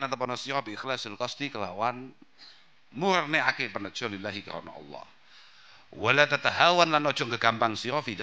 nata panasya bi ikhlasil qasdi kelawan murnekake penejo lillahi karena Allah wala tatahawan lan aja gegampang sira fi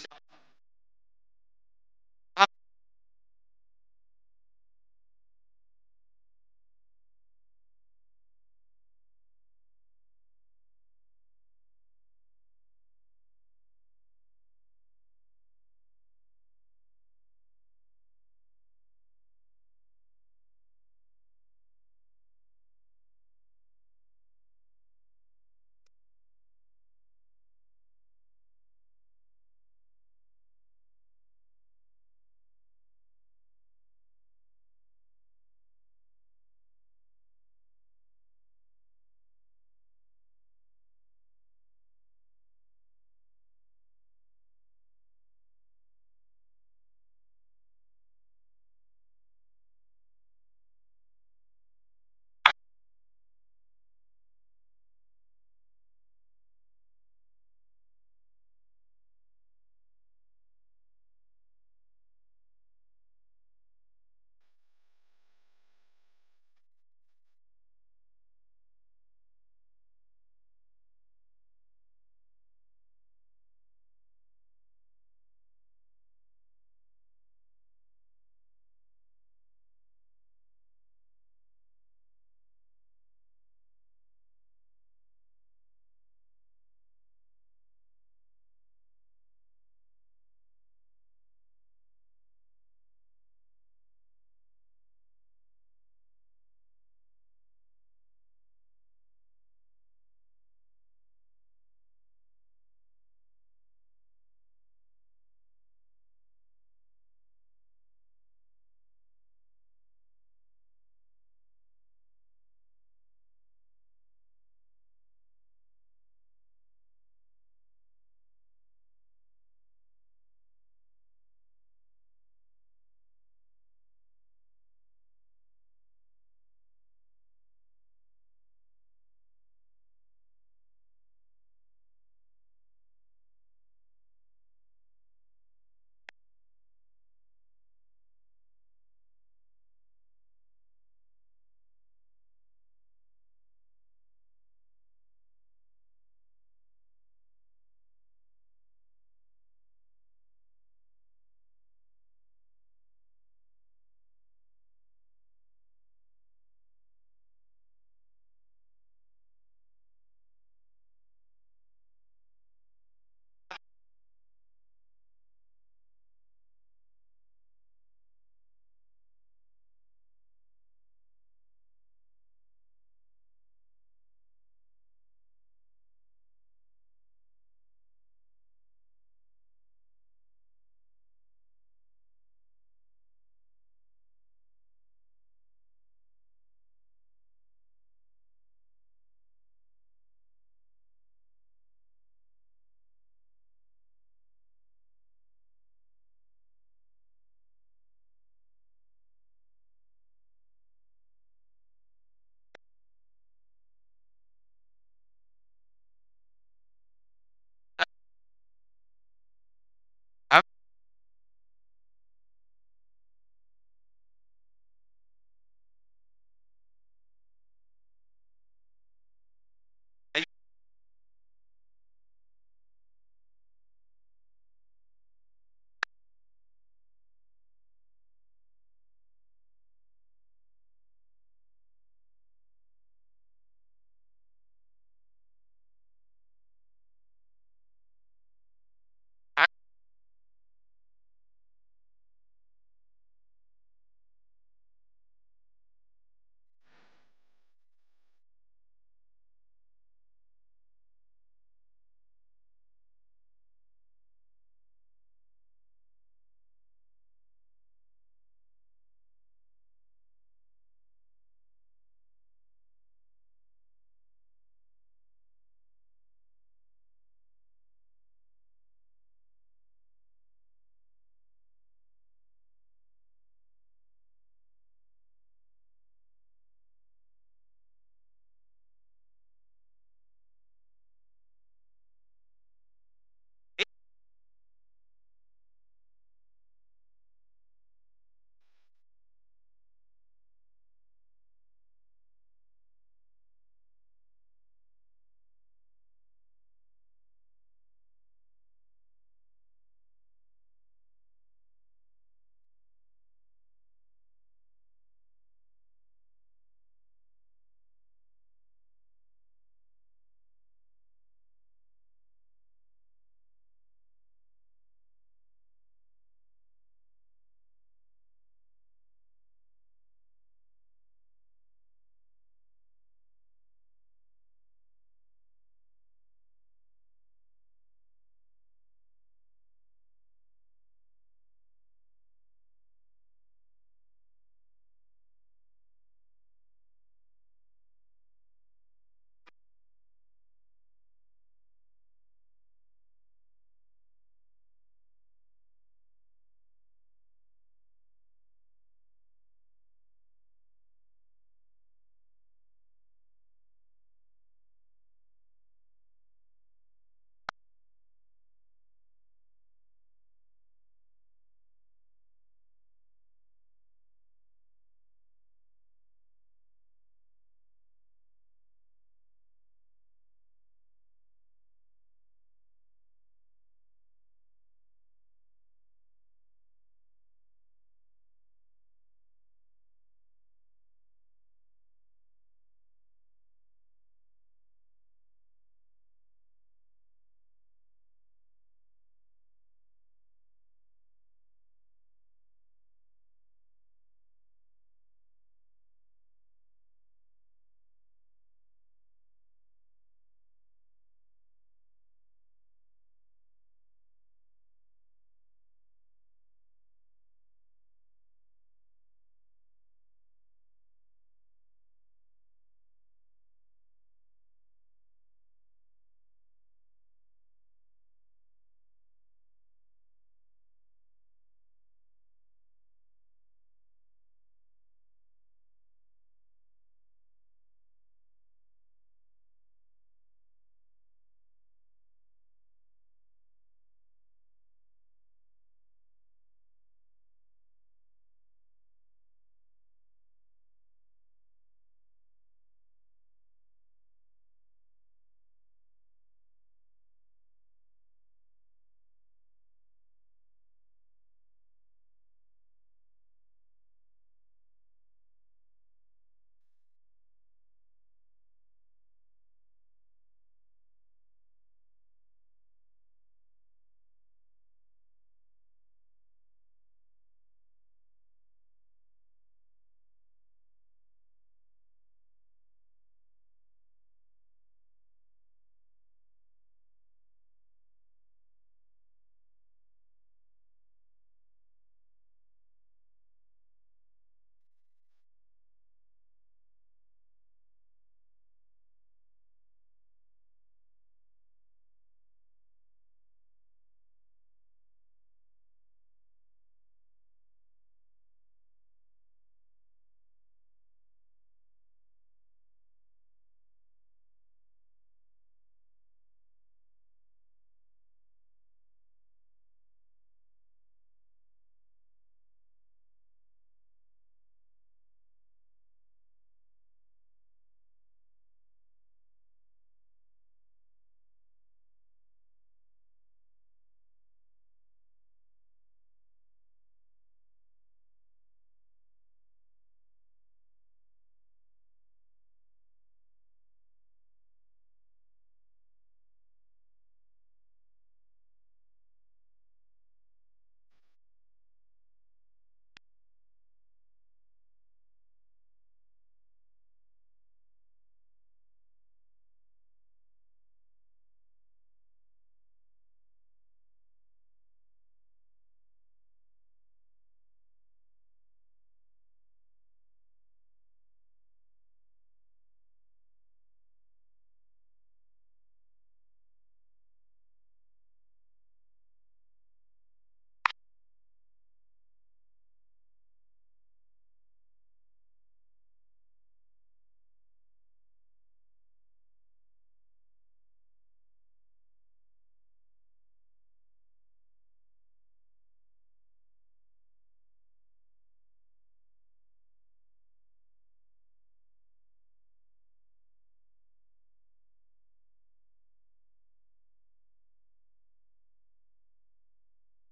Gracias.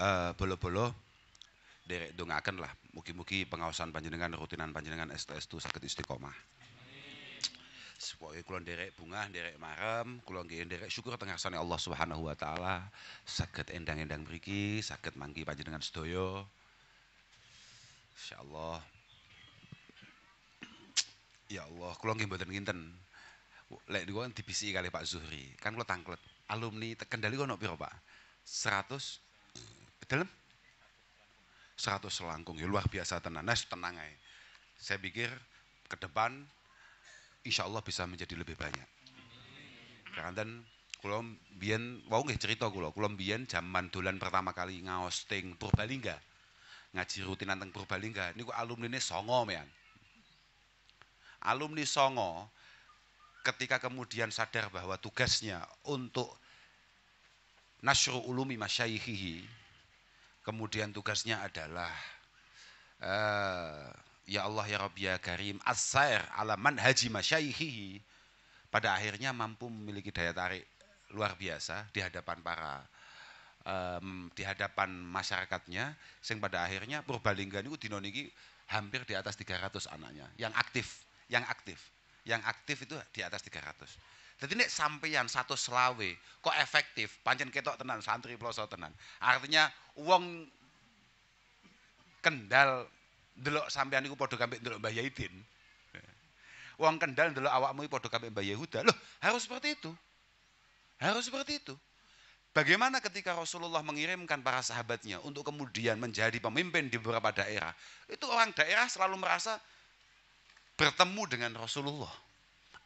uh, bolo-bolo derek dongaken lah. Mugi-mugi pengawasan panjenengan rutinan panjenengan STS itu sakit istiqomah. Sepoknya kulon derek bunga, derek marem, kulon gini derek syukur tengah sana Allah subhanahu wa ta'ala. Sakit endang-endang beriki, sakit manggi panjenengan sedoyo. Insya Allah. Ya Allah, kulon gini buatan nginten. Lek di kan dibisi kali Pak Zuhri. Kan kulon tangklet. Alumni kendali kono piro Pak? 100 dalam seratus selangkung. Ya, luar biasa tenang. Nah, tenang aja. Saya pikir ke depan insya Allah bisa menjadi lebih banyak. Karena dan kalau biyen nggak nggih cerita kula, kula biyen zaman dolan pertama kali ngaos Purbalingga. Ngaji rutin teng Purbalingga alumni ini songo mean. Alumni songo ketika kemudian sadar bahwa tugasnya untuk nasru ulumi masyaihihi Kemudian tugasnya adalah uh, ya Allah ya Rabbi ya Karim as alaman ala manhaji masyaihihi pada akhirnya mampu memiliki daya tarik luar biasa di hadapan para um, di hadapan masyarakatnya sehingga pada akhirnya Purbalingga niku dina hampir di atas 300 anaknya yang aktif yang aktif yang aktif itu di atas 300 jadi nek sampeyan satu selawe kok efektif, pancen ketok tenan santri pelosok tenan. Artinya uang Kendal delok sampean iku podo kambing delok Mbah Yaidin. Uang Kendal delok awakmu podo kambing Mbah Yehuda. Loh, harus seperti itu. Harus seperti itu. Bagaimana ketika Rasulullah mengirimkan para sahabatnya untuk kemudian menjadi pemimpin di beberapa daerah, itu orang daerah selalu merasa bertemu dengan Rasulullah.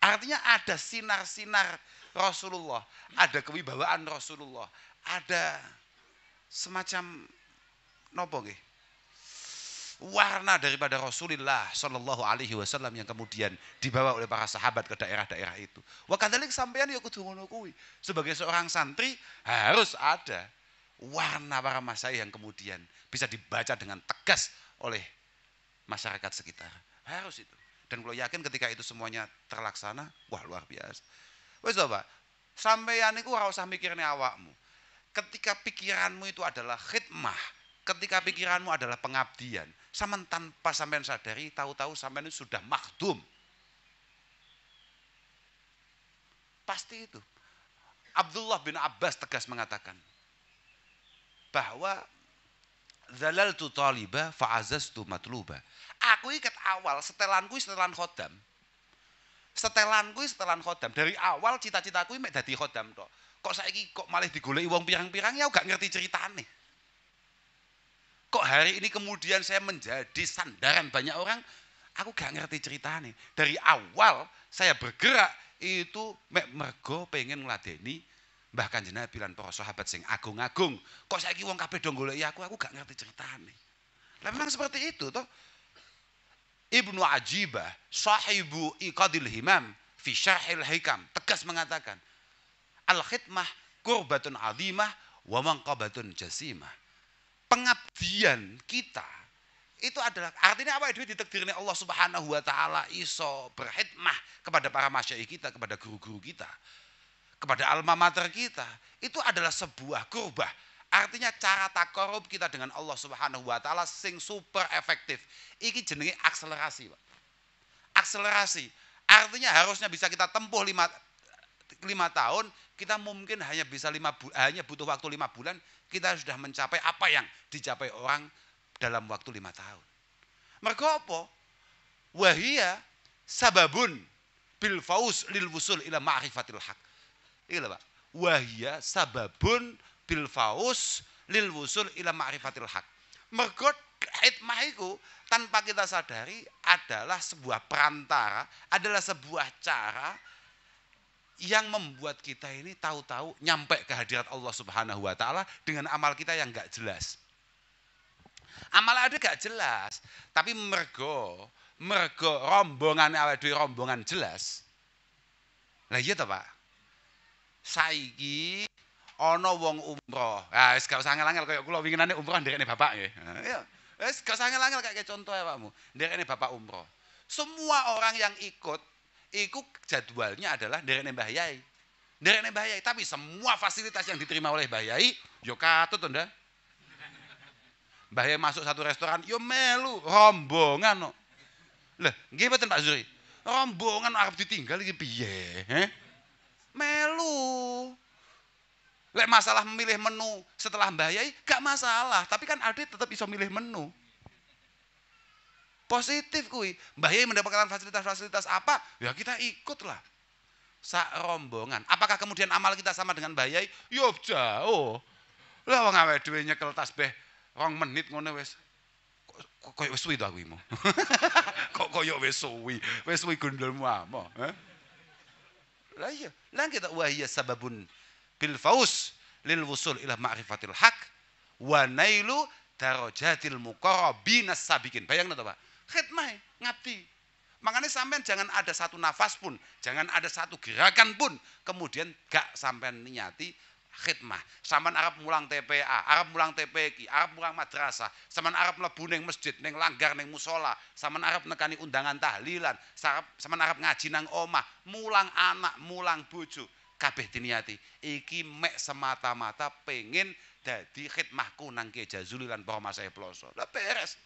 Artinya ada sinar-sinar Rasulullah, ada kewibawaan Rasulullah, ada semacam nopo nggih? warna daripada Rasulullah Shallallahu Alaihi Wasallam yang kemudian dibawa oleh para sahabat ke daerah-daerah itu. kadzalik sampean ya kudu Sebagai seorang santri harus ada warna para masai yang kemudian bisa dibaca dengan tegas oleh masyarakat sekitar. Harus itu. Dan kalau yakin ketika itu semuanya terlaksana, wah luar biasa. Wes coba sampeyan ini, ora usah mikirin awakmu. Ketika pikiranmu itu adalah khidmah, ketika pikiranmu adalah pengabdian, sampean tanpa sampean sadari tahu-tahu sampean sudah makdum. Pasti itu. Abdullah bin Abbas tegas mengatakan bahwa zalal tu taliba fa'azaztu matluba aku ini ket awal kuis setelan khodam. Setelan kuis setelan khodam. Dari awal cita-citaku cita mek dadi khodam toh. Kok saiki kok malah digolek uang pirang-pirang ya gak ngerti cerita nih Kok hari ini kemudian saya menjadi sandaran banyak orang, aku gak ngerti cerita nih Dari awal saya bergerak itu mek mergo pengen ngladeni bahkan Kanjeng Nabi lan para sahabat sing agung-agung. Kok saiki wong kabeh do ya aku, aku gak ngerti cerita nih memang seperti itu toh. Ibnu Ajibah, sahibu iqadil himam, fi syahil hikam, tegas mengatakan, al-khidmah kurbatun azimah wa mangqabatun jasimah. Pengabdian kita itu adalah artinya apa itu ditakdirnya Allah Subhanahu wa taala iso berkhidmah kepada para masyaikh kita, kepada guru-guru kita, kepada alma mater kita. Itu adalah sebuah kurbah Artinya cara tak korup kita dengan Allah Subhanahu wa taala sing super efektif. Iki jenenge akselerasi, Pak. Akselerasi. Artinya harusnya bisa kita tempuh lima, lima tahun, kita mungkin hanya bisa lima hanya butuh waktu lima bulan, kita sudah mencapai apa yang dicapai orang dalam waktu lima tahun. mereka apa? Wahia sababun bil faus lil wusul ila ma'rifatil haq. Iya, Pak. Wahia sababun bil faus lil wusul ila ma'rifatil haq. Mergo hikmah itu tanpa kita sadari adalah sebuah perantara, adalah sebuah cara yang membuat kita ini tahu-tahu nyampe ke hadirat Allah Subhanahu wa taala dengan amal kita yang enggak jelas. Amal ada gak jelas, tapi mergo mergo rombongan awake rombongan jelas. Lah iya toh Pak. Saiki Ono wong umroh. Ah wis gak usah angel-angel kaya kula winginane umroh ndekne bapak nggih. es ah, iya. Wis gak usah kayak contoh kaya contoh awakmu. Ndekne bapak umroh. Semua orang yang ikut ikut jadwalnya adalah dari Mbah Yai. dari Mbah Yai, tapi semua fasilitas yang diterima oleh Mbah Yai yo katut to, Ndak. Mbah masuk satu restoran, yo melu rombongan no. Lah, nggih mboten Pak Zuri. Rombongan arep ditinggal iki piye? Heh? Melu. Lek masalah memilih menu setelah mbayai, gak masalah. Tapi kan adik tetap bisa milih menu. Positif kui. Mbayai mendapatkan fasilitas-fasilitas apa? Ya kita ikutlah. Sak rombongan. Apakah kemudian amal kita sama dengan mbayai? Yo ya jauh. Lah wong awake dhewe nyekel tasbih rong menit ngono wis. Koyok wis suwi to aku imo. Kok koyok wis suwi. Wis suwi gondolmu apa? Eh? Lah iya, lah kita wahia sababun bil faus lil wusul ila ma'rifatil haq wa nailu darajatil muqarrabin sabiqin. bayang to, Pak. Khidmah ngabdi. Makanya sampean jangan ada satu nafas pun, jangan ada satu gerakan pun kemudian gak sampean niati khidmah. Saman Arab mulang TPA, Arab mulang TPQ, Arab mulang madrasah, saman Arab mlebu ning masjid, ning langgar, ning musola, saman Arab nekani undangan tahlilan, saman Arab ngaji nang omah, mulang anak, mulang bojo kabeh diniati. Iki mek semata-mata pengen dadi khidmahku nang Kiai Jazuli lan Pak Mas Ploso. Lah beres.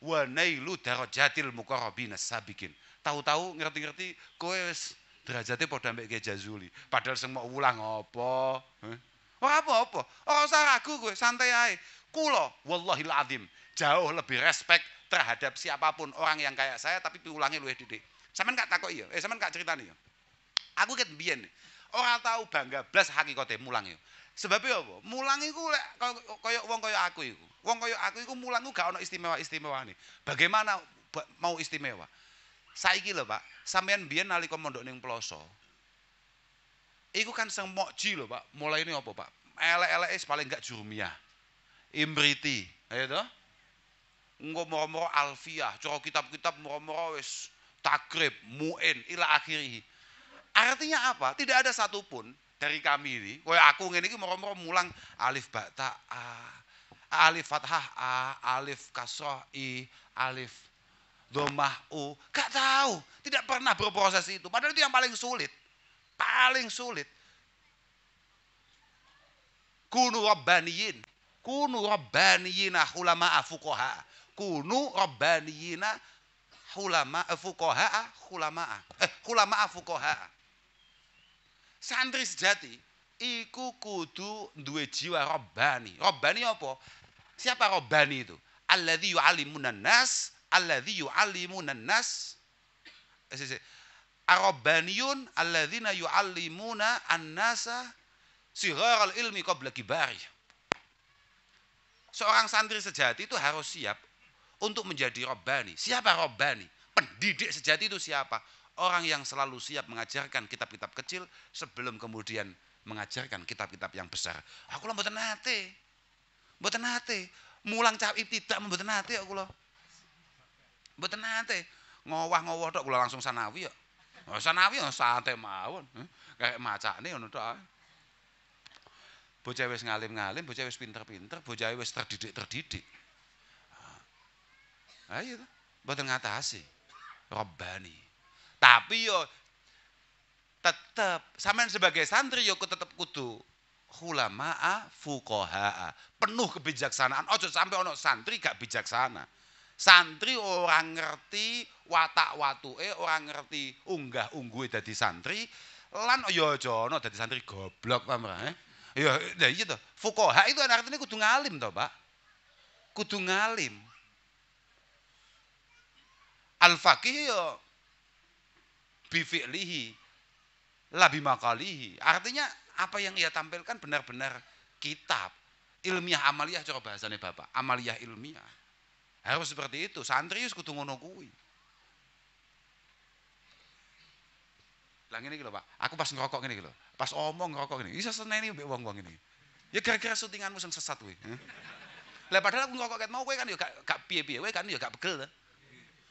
Wa nailu darajatil muqarrabin sabikin. Tahu-tahu ngerti-ngerti kowe wis derajate padha mek Kiai Jazuli. Padahal sing mau ulang apa? Heh? apa-apa. Ora usah ragu kowe, santai ae. Kula wallahi azim jauh lebih respek terhadap siapapun orang yang kayak saya tapi piulangnya luwih didik. Sampeyan gak takut iya, Eh sampeyan gak critani ya? Aku ket mbiyen Orang tahu bangga blas hakikate mulang yo. Sebab apa? Mulang iku lek kaya wong kaya aku iku. Wong kaya aku iku mulang iku gak ono istimewa-istimewane. istimewa Bagaimana mau istimewa? Saiki lho, Pak. Sampeyan biyen nalika mondok ning Ploso. Iku kan sing mokji lho, Pak. ini apa, Pak? Elek-eleke paling gak Jurmiyah. Imriti, ya toh? Engko moro-moro Alfiah, cara kitab-kitab moro-moro wis takrib, muin ila akhirih. Artinya apa? Tidak ada satupun dari kami ini, kowe aku ini iki merom moro mulang alif bata a, alif fathah a, alif kasroh i, alif domah u. Gak tahu, tidak pernah berproses itu. Padahal itu yang paling sulit. Paling sulit. Kunu rabbaniyin. Kunu rabbaniyina ulama afukoha, Kunu rabbaniyina ulama afukoha, ulama. Eh, ulama afukoha. Santri sejati iku kudu duwe jiwa robani. Robani apa? Siapa robani itu? Alladzi yu'allimunan nas, alladzi yu'allimunan nas. Eh, Arabaniyun alladzina yu'allimuna an-nasa sigharal ilmi qabla kibari. Seorang santri sejati itu harus siap untuk menjadi robani. Siapa robani? Pendidik sejati itu siapa? orang yang selalu siap mengajarkan kitab-kitab kecil sebelum kemudian mengajarkan kitab-kitab yang besar. Aku lah mboten nate. Mboten nate. Mulang cap tidak mboten nate aku lah. Mboten nate. Ngowah-ngowah tok kula langsung sanawi ya. Oh, sanawi ya sate mawon. Eh, kayak macane ngono tok. Bocah wis ngalim-ngalim, bocah wis pinter-pinter, bocah wis terdidik-terdidik. Ah. Ayo, mboten ngatasi. Rabbani. Tapi yo tetap sama sebagai santri yo tetap kutu ulama fukoha penuh kebijaksanaan ojo sampai ono santri gak bijaksana santri orang ngerti watak eh orang ngerti unggah unggu dadi santri lan yo ojo ono dadi santri goblok pamer eh? yo ya iya itu fukoha itu artinya kudu ngalim toh Pak kudu ngalim al faqih yo bifi'lihi labi makalihi. Artinya apa yang ia tampilkan benar-benar kitab. Ilmiah amaliyah coba bahasanya Bapak. Amaliyah ilmiah. Harus seperti itu. Santri harus kudu ngono kuwi. Lah Pak. Aku pas ngerokok ngene iki lho. Pas omong ngerokok ngene. Iso seneni mbek wong-wong ini. Ya kira-kira syutinganmu sing sesat kuwi. Lah padahal aku ngerokok ket mau kowe kan ya gak piye-piye, kowe kan ya gak Lah.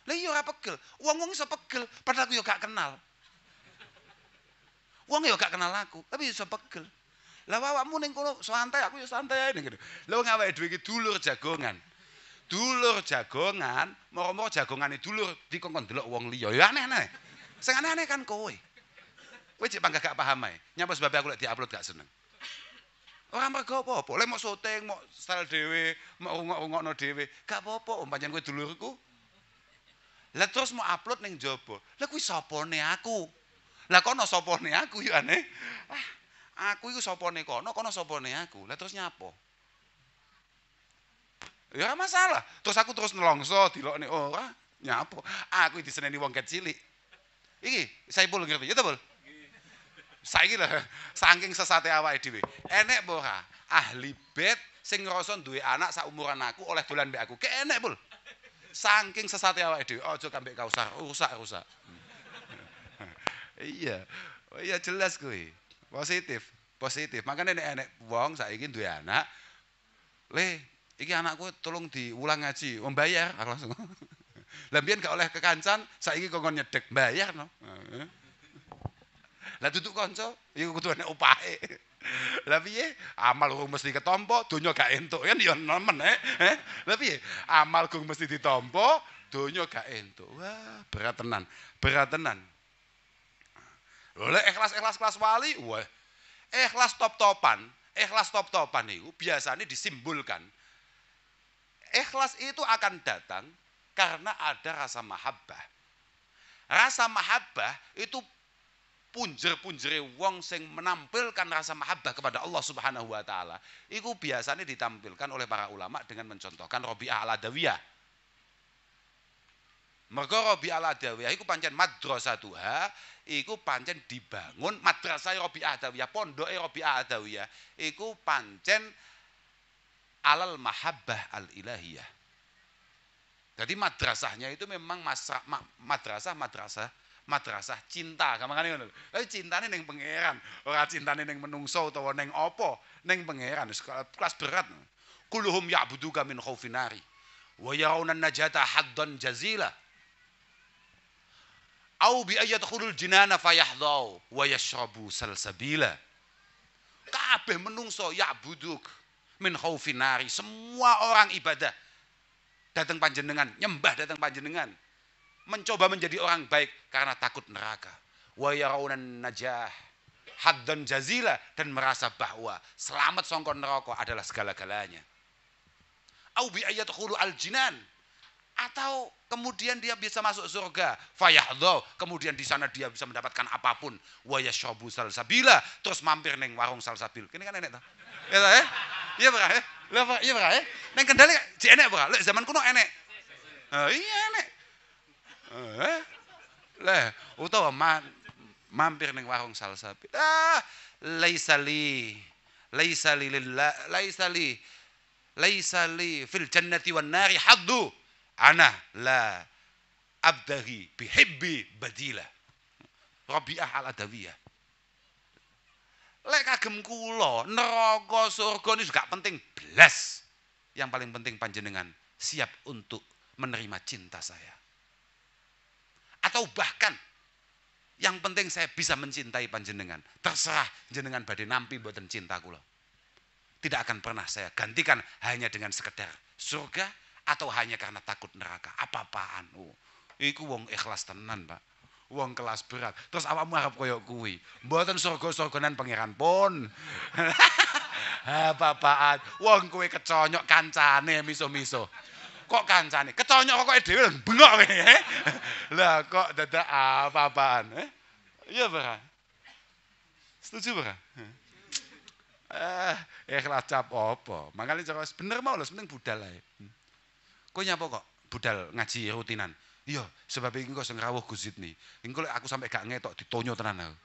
Lah iya ora pegel. Wong-wong iso pegel, padahal aku yo gak kenal. Wong yo gak kenal aku, tapi iso pegel. Lah awakmu ning kono santai, aku yo santai ning gitu. Lah wong awake dhewe iki dulur jagongan. Dulur jagongan, moro-moro jagongane dulur dikongkon delok wong liya. Ya aneh-aneh. Sing aneh-aneh kan kowe. Kowe cek panggah gak paham ae. Nyapa sebab aku lek diupload gak seneng. Orang mergo apa-apa, lek mau syuting, mau style dewe, mau ngok-ngok no dhewe, gak apa-apa, kowe dulurku. Lah terus mau upload ning jaba. Lah kuwi ne aku? Lah kono ne aku ya ne? Ah, aku iku ne kono, kono ne aku? Lah terus nyapa? Ya masalah. Terus aku terus nelongso dilokne ora nyapa. Aku diseneni wong kecilik. cilik. Iki saipul ngerti ya tebul? Saiki lah saking sesate awake dhewe. Enek apa ahli bed sing ngrasa duwe anak sak umuran aku oleh dolan mbek aku. Kenek, Pul. saking sesate awake dhewe aja kambek kausah oh, rusak rusak iya oh, iya jelas kuwi positif positif makane nek enek wong saiki duwe anak le iki anakku tolong diulang ngaji membayar oh, aku langsung lah gak oleh kekancan saiki kok nyedek bayar no Lah duduk konsol, ya kudu ana opahe. Lah piye? Amal urung mesti ketompo, donya gak entuk kan ya nemen eh. eh? Lah piye? Amal gung mesti ditompo, donya gak entuk. Wah, berat tenan. Berat tenan. oleh ikhlas-ikhlas kelas wali, wah. Ikhlas top-topan, ikhlas top-topan itu biasanya disimbolkan. Ikhlas itu akan datang karena ada rasa mahabbah. Rasa mahabbah itu punjer-punjere wong sing menampilkan rasa mahabbah kepada Allah Subhanahu wa taala iku biasanya ditampilkan oleh para ulama dengan mencontohkan Rabi'ah Al-Adawiyah. Mergo Rabi'ah Al-Adawiyah iku pancen madrasah tuha, iku pancen dibangun madrasah Rabi'ah Adawiyah, pondoke Rabi'ah Adawiyah iku pancen alal mahabbah al-ilahiyah. Jadi madrasahnya itu memang masa madrasah-madrasah madrasah cinta gampangane ngono tapi eh, cintane ning pangeran ora cintane neng menungso utawa neng opo neng pangeran kelas berat kulluhum ya'buduka min khaufin nari wa yarawna najata haddan jazila au bi ayat khulul jinana fayahdau wa yashrabu salsabila kabeh menungso ya ya'buduk min khaufin nari semua orang ibadah datang panjenengan nyembah datang panjenengan mencoba menjadi orang baik karena takut neraka. Wa yaraunan najah haddan jazila dan merasa bahwa selamat songkon neraka adalah segala-galanya. Au bi ayathulu al jinan atau kemudian dia bisa masuk surga fayahdho kemudian di sana dia bisa mendapatkan apapun wa yashabu salsabila terus mampir neng warung salsabil kene kan enak iya ta ya ta ya iya bra ya eh? lha iya bra ya eh? neng kendali jek enak bra lek zaman kuno enak oh, iya enak Eh? Lah, utawa ma mampir neng warung salsa. Ah, laisali laisali lillah laisali laisali fil jannati wan nari haddu ana la abdari bihibbi badila Rabi'ah al-Adawiyah lek kagem kula neraka surga niku gak penting blas yang paling penting panjenengan siap untuk menerima cinta saya atau bahkan yang penting saya bisa mencintai panjenengan. Terserah jenengan badai nampi buatan cinta kula. Tidak akan pernah saya gantikan hanya dengan sekedar surga atau hanya karena takut neraka. Apa-apaan. Oh, iku wong ikhlas tenan, Pak. Wong kelas berat. Terus awakmu harap koyok kuwi. Buatan surga-surganan pangeran pun. Apa-apaan. Wong kue keconyok kancane miso-miso kok kancane keconyok kok dhewe bengok kene lah kok dada apa-apaan iya, eh? iya ora setuju ora eh ikhlas cap apa makanya cara bener mau lho penting budal ae kowe nyapa kok budal ngaji rutinan iya sebab iki kok sing rawuh Gus Zidni engko aku sampai gak ngetok ditonyo tenan aku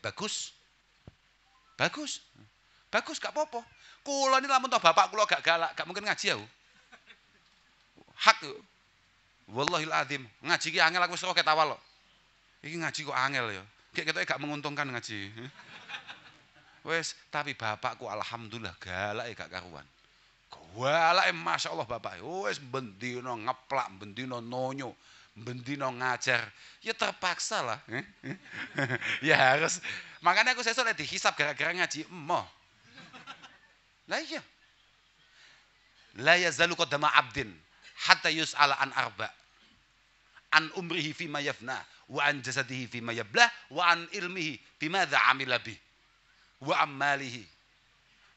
bagus bagus bagus gak apa-apa kula ini lamun toh bapak kula gak galak gak mungkin ngaji aku Hak yo. Wallahi azim. Ngaji ki angel aku sok awal lo, Iki ngaji kok angel ya. Kayak kita gak menguntungkan ngaji. Wes, tapi bapakku alhamdulillah galak gak karuan. Galak masya Allah bapak. Wes bendino ngeplak, bendino nonyo, bendino ngajar. Ya terpaksa lah. Eh? ya harus. Makanya aku sesuk dihisap gara-gara ngaji emoh. Lah iya. La yazalu qadama abdin hatta yus'ala an arba an umrihi fi yafna wa an jasadihi fi yablah wa an ilmihi bimadza amila bih wa ammalihi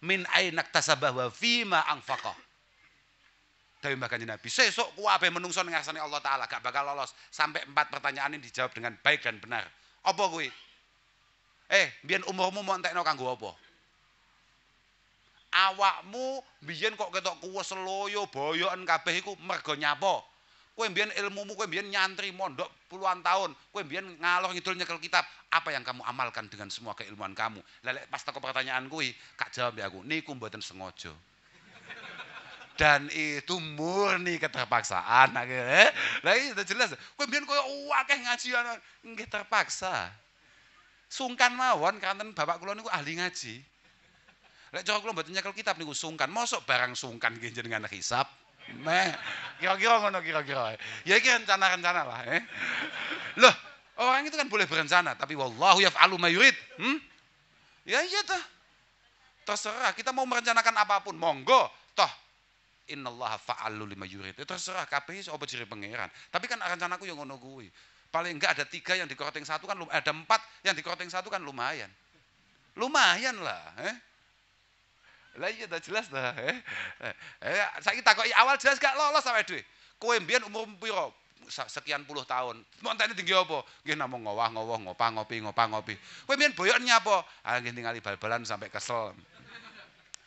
min ainak tasabah wa fima angfaqah tapi bahkan Nabi sesok yang menungso ngasane Allah taala gak bakal lolos sampai empat pertanyaan ini dijawab dengan baik dan benar apa kuih eh biar umurmu mau entekno kanggo apa awakmu biyen kok ketok kuwe loyo boyoan kabeh iku mergo nyapa kowe ilmu ilmumu kowe biyen nyantri mondok puluhan tahun kowe biyen ngalor ngidul nyekel kitab apa yang kamu amalkan dengan semua keilmuan kamu lele pas teko pertanyaan kuwi kak jawab ya aku niku mboten sengaja dan itu murni keterpaksaan akhirnya gitu, eh? nah itu iya, jelas kowe biyen koyo akeh ngaji nggih terpaksa sungkan mawon kanten bapak kula niku ahli ngaji Lek cara kula mboten nyekel kitab niku sungkan, mosok barang sungkan nggih jenengan hisab. Meh, kira-kira ngono kira-kira. Ya iki rencana-rencana lah, eh. Loh, orang itu kan boleh berencana, tapi wallahu yaf'alu ma yurid. Hmm? Ya iya toh. Terserah kita mau merencanakan apapun, monggo. Toh innallaha fa'alu lima yurid. Ya, terserah KPI apa ciri pangeran. Tapi kan rencanaku yang ngono kuwi. Paling enggak ada tiga yang dikorting satu kan ada empat yang dikorting satu kan lumayan. Lumayan lah, eh. Lah iya dah jelas dah. Eh, eh, eh kita kok awal jelas gak lolos sampai duit kue mbian umur piro? sekian puluh tahun. Montene tinggi apa? Nggih namung ngowah-ngowah, ngopang ngopi, ngopang ngopi. kue mbian boyok apa? Ah nggih ningali bal-balan sampai kesel.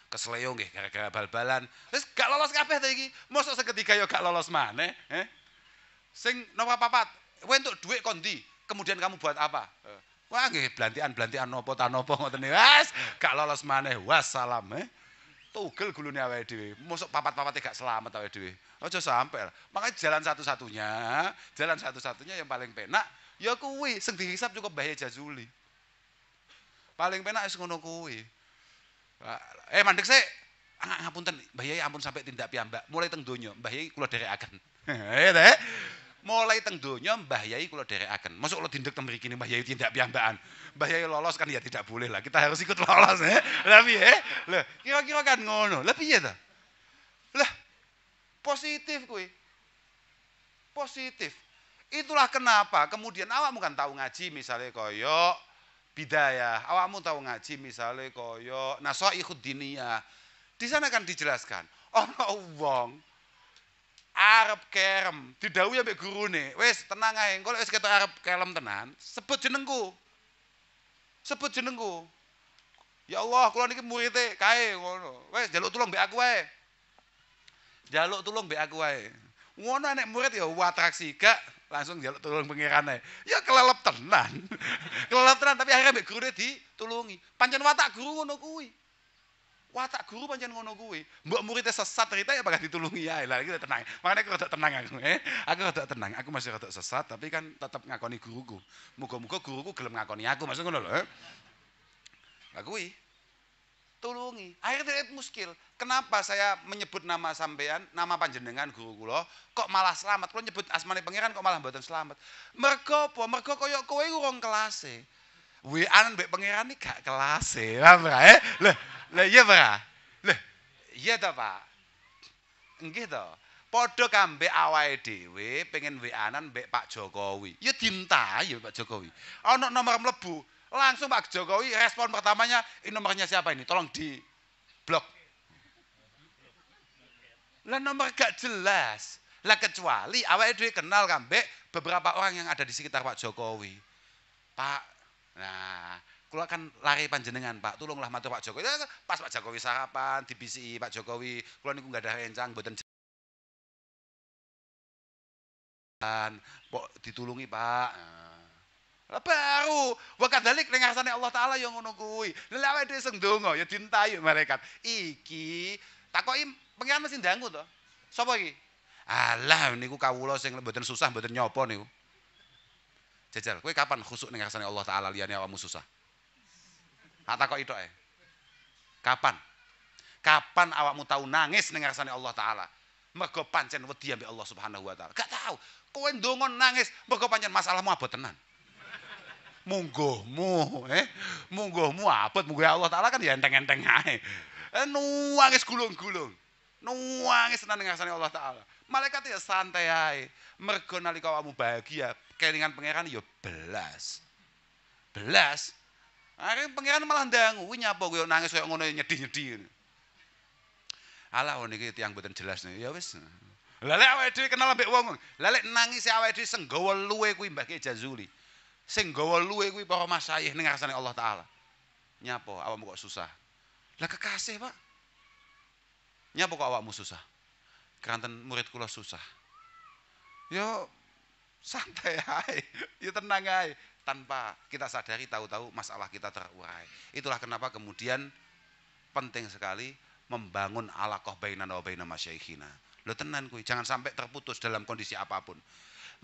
Kesleo nggih gara-gara bal-balan. Wis gak lolos kabeh ta iki. Mosok seketika yo gak lolos mana eh? Sing napa papat? kue entuk duit kondi, kemudian kamu buat apa? Eh, Wah nggih blantian-blantian nopo ta nopo ngoten niku. Wes gak lolos maneh. Wassalam eh. Tugel gulune awake dhewe. Mosok papat papat gak selamat awake dhewe. Aja sampai. Makanya jalan satu-satunya, jalan satu-satunya yang paling penak ya kuwi sing dihisap cukup bahaya Jazuli. Paling penak wis ngono kuwi. Eh mandek sik. Ngapunten, Mbah bahaya ampun sampai tindak piyambak. Mulai teng donya, Mbah Yai kula iya, eh Ya mulai teng donya Mbah Yai kula akan Masuk kula tindak teng mriki Mbah Yai tindak piyambakan. Mbah Yai lolos kan ya tidak boleh lah. Kita harus ikut lolos ya. Lah ya Lah kira-kira kan ngono. Lah ya dah Lah positif kuwi. Positif. Itulah kenapa kemudian awak kan tahu ngaji misalnya koyo bidayah, awakmu tahu ngaji misalnya koyo ikut diniyah. Di sana kan dijelaskan, ono wong Arab kerem. ya ambek gurune, wes tenang aja, kalau wes kita Arab kelem tenan, sebut jenengku." Sebut jenengku. Ya Allah, kalau niki muridé kaya, ngono. Wis, jaluk tulung mbek aku Jaluk tulung mbek aku wae. Ngono nek murid ya atraksi gak langsung jaluk tulung pengirane. Ya kelelep tenan. kelelep tenan tapi akhirnya mbek gurune ditulungi. Pancen watak guru ngono kuwi watak guru pancen ngono kuwi. Mbok muridnya sesat cerita ya pakai ditulungi ya. Lah kita tenang. Makanya aku tak tenang aku, eh. Aku tak tenang. Aku masih tak sesat tapi kan tetap ngakoni guruku. muka muga guruku gelem ngakoni aku, maksud ngono lho, eh. Lah kuwi tulungi. Akhirnya itu muskil. Kenapa saya menyebut nama sampean, nama panjenengan guru kula, kok malah selamat? Kula nyebut asmane pangeran kok malah mboten selamat. Mergo apa? Mergo koyok kowe urung kelase. Wian mbek pangeran iki gak kelas Paham Eh? Lah iya, Pak. Lah iya ta, Pak. Nggih to. Padha kambe awake dhewe pengen WA-an mbek Pak Jokowi. Ya cinta ya Pak Jokowi. Ana nomor mlebu, langsung Pak Jokowi respon pertamanya, ini nomornya siapa ini? Tolong di blok. Lah nomor gak jelas. Lah kecuali awake dhewe kenal kambe beberapa orang yang ada di sekitar Pak Jokowi. Pak, nah Kulo kan lari panjenengan Pak, tulunglah matur Pak Jokowi. Pas Pak Jokowi sarapan di BCI, Pak Jokowi, kulo niku enggak ada rencang dan kok ditulungi Pak. Nah. Lah baru wa kadalik ning Allah taala yang ngono kuwi. itu awake dhewe sing ndonga ya dintayu malaikat. Iki takoki pengiran mesti ndangu tuh, Sapa iki? Alah niku kawula sing mboten susah mboten nyopo niku. Jajal, kowe kapan khusuk ning sana Allah taala liyane awakmu susah? Tak kok itu eh. Kapan? Kapan awakmu tahu nangis dengar sana Allah taala? Mergo pancen wedi ambil Allah Subhanahu wa taala. Gak tahu. Kowe dongon nangis mergo pancen masalahmu apa tenan. munggohmu eh. munggohmu apa mungguh ya Allah taala kan ya enteng-enteng Eh, Nuangis gulung-gulung. Nuangis tenan dengar sana Allah taala. Malaikat ya santai aja. Mergo nalika awakmu bahagia, Keringan pangeran ya belas. Belas Akhirnya pengiran malah ndangu, kuwi nyapa nangis koyo ngono nyedhi-nyedhi. Alah oh, ngono iki yang mboten jelas nih. Ya wes. Lah lek awake kenal lebih wong, lah nangis awake dhewe sing gawa luwe kuwi Mbah Ki Jazuli. Sing gawa luwe kuwi para masayih ning ngarsane Allah taala. Nyapoh awak kok susah? Lah kekasih, Pak. Nyapa kok awakmu susah? Keranten murid kula susah. Yo santai ae, yo tenang ae tanpa kita sadari tahu-tahu masalah kita terurai. Itulah kenapa kemudian penting sekali membangun alaqah bainana wa baina masyaikhina. Lo tenan kuy, jangan sampai terputus dalam kondisi apapun.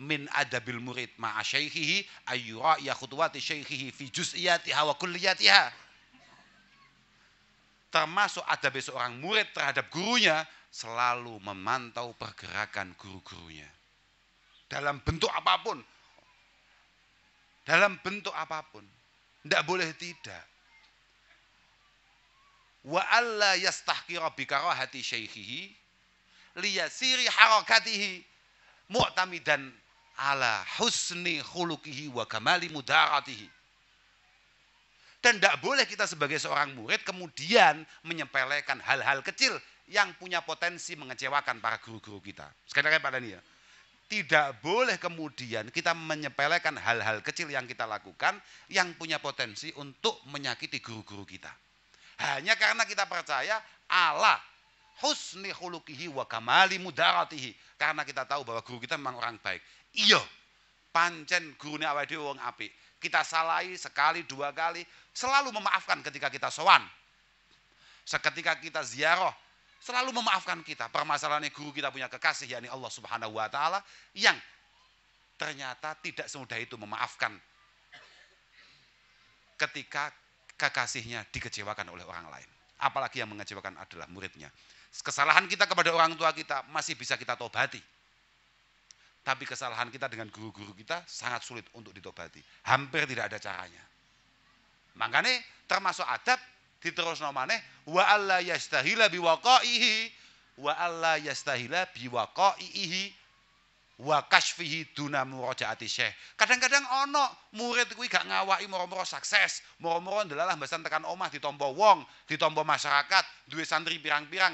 Min adabil murid ma asyaikhihi ayyura ya khutuwati syaikhihi fi juz'iyati hawa kulliyatiha. Termasuk adab seorang murid terhadap gurunya selalu memantau pergerakan guru-gurunya. Dalam bentuk apapun, dalam bentuk apapun. Tidak boleh tidak. Wa alla bi karahati syaikhihi yasiri harakatihi mu'tamidan ala husni khulukihi wa kamali mudaratihi. Dan tidak boleh kita sebagai seorang murid kemudian menyepelekan hal-hal kecil yang punya potensi mengecewakan para guru-guru kita. Sekali lagi Pak Dani tidak boleh kemudian kita menyepelekan hal-hal kecil yang kita lakukan yang punya potensi untuk menyakiti guru-guru kita. Hanya karena kita percaya Allah husni khuluqihi wa kamali mudaratihi. Karena kita tahu bahwa guru kita memang orang baik. Iya, pancen gurune awake dhewe wong api Kita salahi sekali, dua kali, selalu memaafkan ketika kita sowan. Seketika kita ziarah, selalu memaafkan kita. Permasalahannya guru kita punya kekasih, yakni Allah Subhanahu wa Ta'ala, yang ternyata tidak semudah itu memaafkan ketika kekasihnya dikecewakan oleh orang lain. Apalagi yang mengecewakan adalah muridnya. Kesalahan kita kepada orang tua kita masih bisa kita tobati. Tapi kesalahan kita dengan guru-guru kita sangat sulit untuk ditobati. Hampir tidak ada caranya. Makanya termasuk adab diterusno maneh wa alla yastahila biwaqaihi wa alla yastahila biwaqaihi wa kasfihi duna murajaati syekh. Kadang-kadang ono murid kuwi gak ngawaki moro-moro sukses, moro-moro ndelalah mbasan tekan omah ditompo wong, ditompo masyarakat, duwe santri pirang-pirang.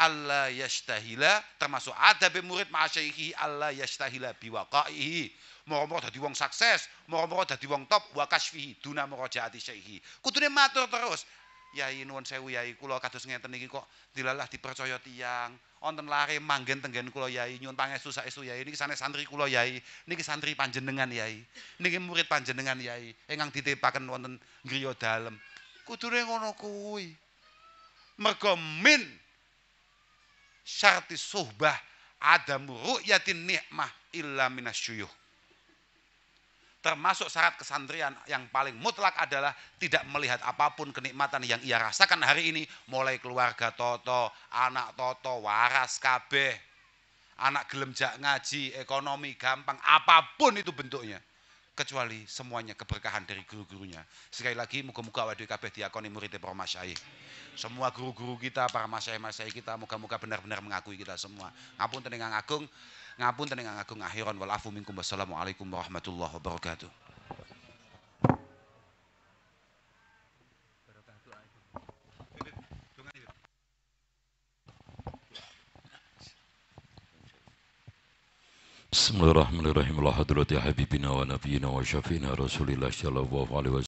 Allah yastahila termasuk adab murid ma'asyaihi Allah yastahila biwaqaihi moro-moro dadi wong sukses, moro-moro dadi wong top wa kasfihi duna murajaati syekhi. Kudune matur terus, Yai nuwun sewu Yai kula kados ngeten niki kok dilalah dipercaya tiyang. onten lare manggen tenggen kula Yai nyuwun pangestu saestu Yai niki sane santri kula Yai. Niki santri panjenengan Yai. Niki murid panjenengan Yai ingkang ditepaken wonten griya dalem. Kudune ngono kuwi. Mergo min syarti suhbah adamu ru'yatin nikmah illa minasyuyuh. termasuk syarat kesantrian yang paling mutlak adalah tidak melihat apapun kenikmatan yang ia rasakan hari ini mulai keluarga toto, anak toto, waras kabeh, anak gelemjak ngaji, ekonomi gampang, apapun itu bentuknya kecuali semuanya keberkahan dari guru-gurunya. Sekali lagi, muka-muka awak kabeh diakoni murid para masyai. Semua guru-guru kita, para masyai-masyai kita, muka-muka benar-benar mengakui kita semua. Ngapun tenengang agung, Ngapun tenang agung akhiran wal afu minkum wassalamualaikum warahmatullahi wabarakatuh. Bismillahirrahmanirrahim. ya habibina wa nabiyina wa syafiina Rasulillah sallallahu alaihi wasallam.